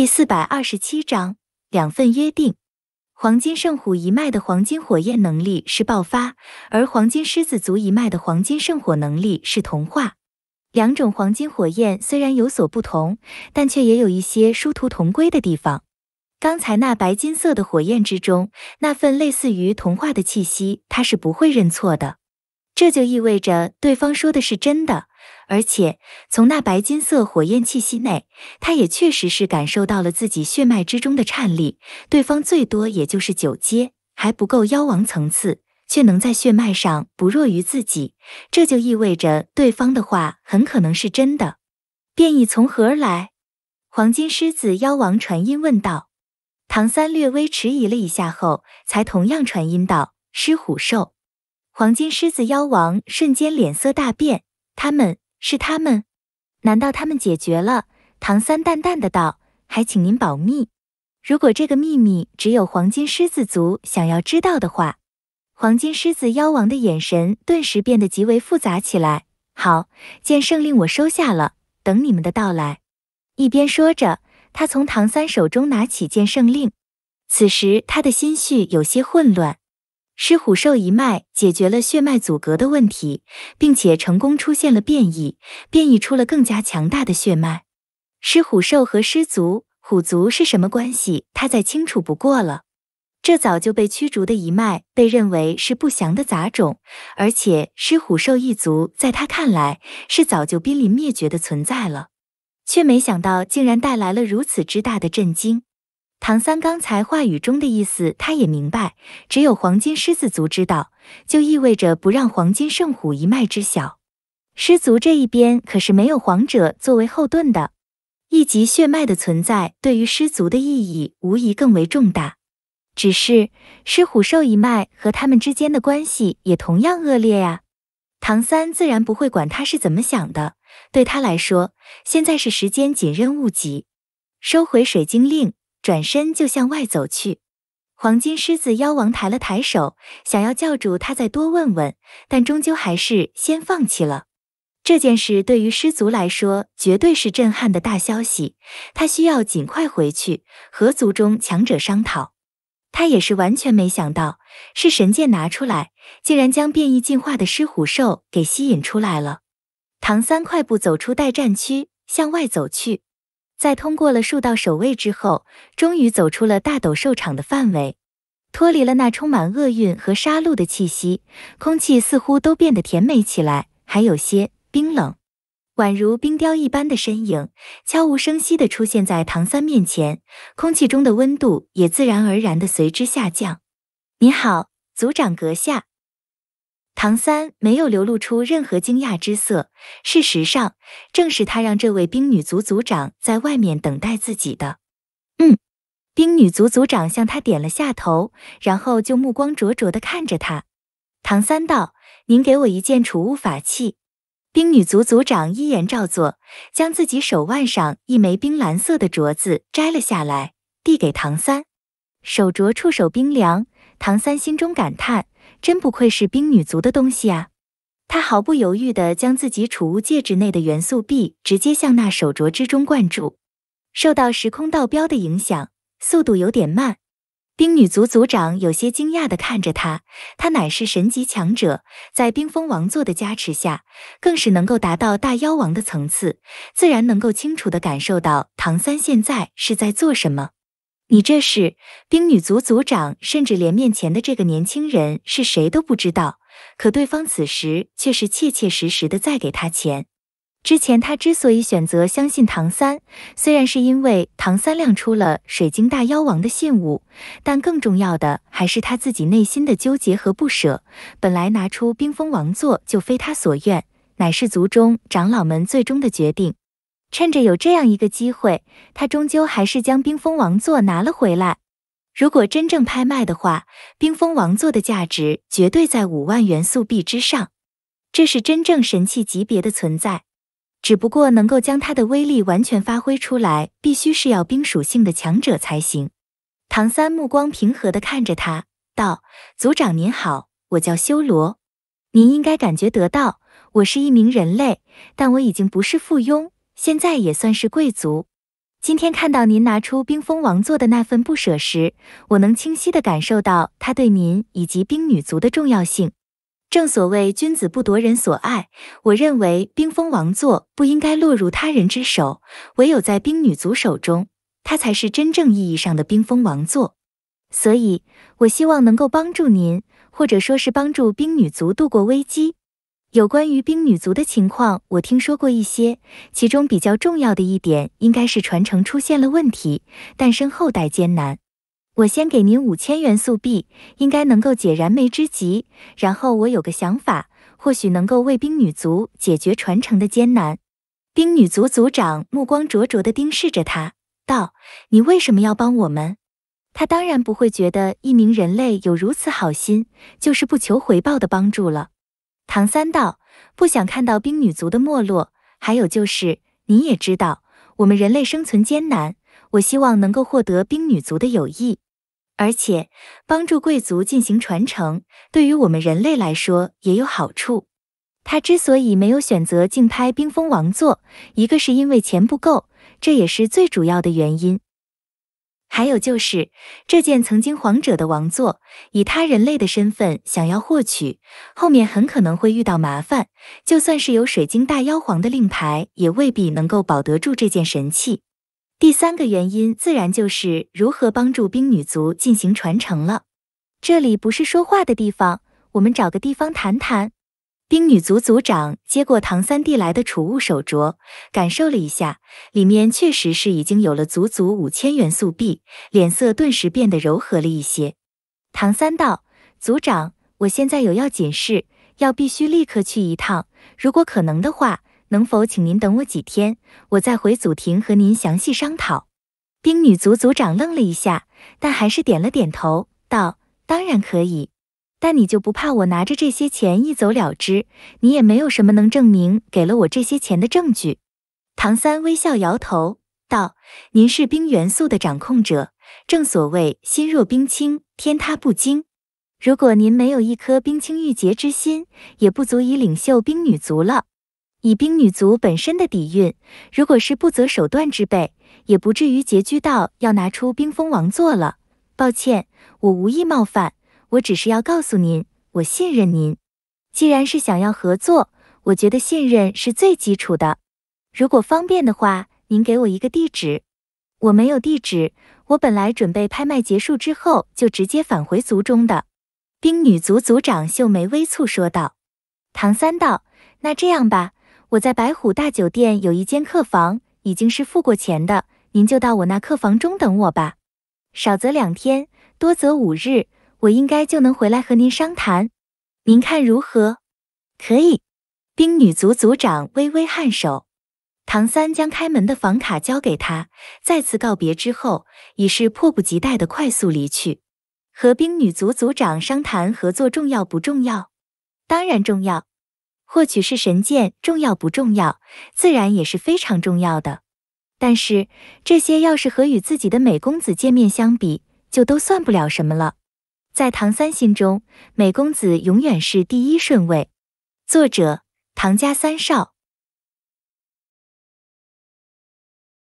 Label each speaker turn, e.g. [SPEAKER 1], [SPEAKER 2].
[SPEAKER 1] 第四百二十七章两份约定。黄金圣虎一脉的黄金火焰能力是爆发，而黄金狮子族一脉的黄金圣火能力是同化。两种黄金火焰虽然有所不同，但却也有一些殊途同归的地方。刚才那白金色的火焰之中，那份类似于童话的气息，他是不会认错的。这就意味着对方说的是真的。而且从那白金色火焰气息内，他也确实是感受到了自己血脉之中的颤栗。对方最多也就是九阶，还不够妖王层次，却能在血脉上不弱于自己，这就意味着对方的话很可能是真的。变异从何而来？黄金狮子妖王传音问道。唐三略微迟疑了一下后，才同样传音道：“狮虎兽。”黄金狮子妖王瞬间脸色大变，他们。是他们？难道他们解决了？唐三淡淡的道：“还请您保密。如果这个秘密只有黄金狮子族想要知道的话。”黄金狮子妖王的眼神顿时变得极为复杂起来。好，剑圣令我收下了，等你们的到来。一边说着，他从唐三手中拿起剑圣令。此时他的心绪有些混乱。狮虎兽一脉解决了血脉阻隔的问题，并且成功出现了变异，变异出了更加强大的血脉。狮虎兽和狮族、虎族是什么关系？他再清楚不过了。这早就被驱逐的一脉被认为是不祥的杂种，而且狮虎兽一族在他看来是早就濒临灭绝的存在了，却没想到竟然带来了如此之大的震惊。唐三刚才话语中的意思，他也明白。只有黄金狮子族知道，就意味着不让黄金圣虎一脉知晓。狮族这一边可是没有皇者作为后盾的，一级血脉的存在对于狮族的意义无疑更为重大。只是狮虎兽一脉和他们之间的关系也同样恶劣呀。唐三自然不会管他是怎么想的，对他来说，现在是时间紧任务急，收回水晶令。转身就向外走去，黄金狮子妖王抬了抬手，想要叫住他再多问问，但终究还是先放弃了。这件事对于狮族来说绝对是震撼的大消息，他需要尽快回去和族中强者商讨。他也是完全没想到，是神剑拿出来，竟然将变异进化的狮虎兽给吸引出来了。唐三快步走出待战区，向外走去。在通过了数道守卫之后，终于走出了大斗兽场的范围，脱离了那充满厄运和杀戮的气息，空气似乎都变得甜美起来，还有些冰冷，宛如冰雕一般的身影，悄无声息的出现在唐三面前，空气中的温度也自然而然的随之下降。你好，族长阁下。唐三没有流露出任何惊讶之色，事实上，正是他让这位冰女族族长在外面等待自己的。嗯，冰女族族长向他点了下头，然后就目光灼灼的看着他。唐三道：“您给我一件储物法器。”冰女族族长依言照做，将自己手腕上一枚冰蓝色的镯子摘了下来，递给唐三。手镯触手冰凉，唐三心中感叹。真不愧是冰女族的东西啊！他毫不犹豫地将自己储物戒指内的元素币直接向那手镯之中灌注。受到时空道标的影响，速度有点慢。冰女族族长有些惊讶地看着他。他乃是神级强者，在冰封王座的加持下，更是能够达到大妖王的层次，自然能够清楚地感受到唐三现在是在做什么。你这是冰女族族长，甚至连面前的这个年轻人是谁都不知道。可对方此时却是切切实实的在给他钱。之前他之所以选择相信唐三，虽然是因为唐三亮出了水晶大妖王的信物，但更重要的还是他自己内心的纠结和不舍。本来拿出冰封王座就非他所愿，乃是族中长老们最终的决定。趁着有这样一个机会，他终究还是将冰封王座拿了回来。如果真正拍卖的话，冰封王座的价值绝对在五万元素币之上，这是真正神器级别的存在。只不过能够将它的威力完全发挥出来，必须是要冰属性的强者才行。唐三目光平和地看着他，道：“族长您好，我叫修罗，您应该感觉得到，我是一名人类，但我已经不是附庸。”现在也算是贵族。今天看到您拿出冰封王座的那份不舍时，我能清晰地感受到他对您以及冰女族的重要性。正所谓君子不夺人所爱，我认为冰封王座不应该落入他人之手，唯有在冰女族手中，它才是真正意义上的冰封王座。所以，我希望能够帮助您，或者说是帮助冰女族度过危机。有关于冰女族的情况，我听说过一些，其中比较重要的一点应该是传承出现了问题，诞生后代艰难。我先给您五千元素币，应该能够解燃眉之急。然后我有个想法，或许能够为冰女族解决传承的艰难。冰女族族长目光灼灼地盯视着他，道：“你为什么要帮我们？”他当然不会觉得一名人类有如此好心，就是不求回报的帮助了。唐三道不想看到冰女族的没落，还有就是您也知道，我们人类生存艰难，我希望能够获得冰女族的友谊，而且帮助贵族进行传承，对于我们人类来说也有好处。他之所以没有选择竞拍冰封王座，一个是因为钱不够，这也是最主要的原因。还有就是，这件曾经皇者的王座，以他人类的身份想要获取，后面很可能会遇到麻烦。就算是有水晶大妖皇的令牌，也未必能够保得住这件神器。第三个原因，自然就是如何帮助冰女族进行传承了。这里不是说话的地方，我们找个地方谈谈。冰女族族长接过唐三递来的储物手镯，感受了一下，里面确实是已经有了足足五千元素币，脸色顿时变得柔和了一些。唐三道：“族长，我现在有要紧事，要必须立刻去一趟。如果可能的话，能否请您等我几天，我再回祖庭和您详细商讨？”冰女族族长愣了一下，但还是点了点头，道：“当然可以。”但你就不怕我拿着这些钱一走了之？你也没有什么能证明给了我这些钱的证据。唐三微笑摇头道：“您是冰元素的掌控者，正所谓心若冰清，天塌不惊。如果您没有一颗冰清玉洁之心，也不足以领袖冰女族了。以冰女族本身的底蕴，如果是不择手段之辈，也不至于拮据到要拿出冰封王座了。抱歉，我无意冒犯。”我只是要告诉您，我信任您。既然是想要合作，我觉得信任是最基础的。如果方便的话，您给我一个地址。我没有地址，我本来准备拍卖结束之后就直接返回族中的。冰女族族长秀梅微蹙说道。唐三道，那这样吧，我在白虎大酒店有一间客房，已经是付过钱的，您就到我那客房中等我吧。少则两天，多则五日。我应该就能回来和您商谈，您看如何？可以。冰女族族长微微颔首，唐三将开门的房卡交给他，再次告别之后，已是迫不及待的快速离去。和冰女族族长商谈合作重要不重要？当然重要。获取是神剑重要不重要？自然也是非常重要的。但是这些要是和与自己的美公子见面相比，就都算不了什么了。在唐三心中，美公子永远是第一顺位。作者：唐家三少。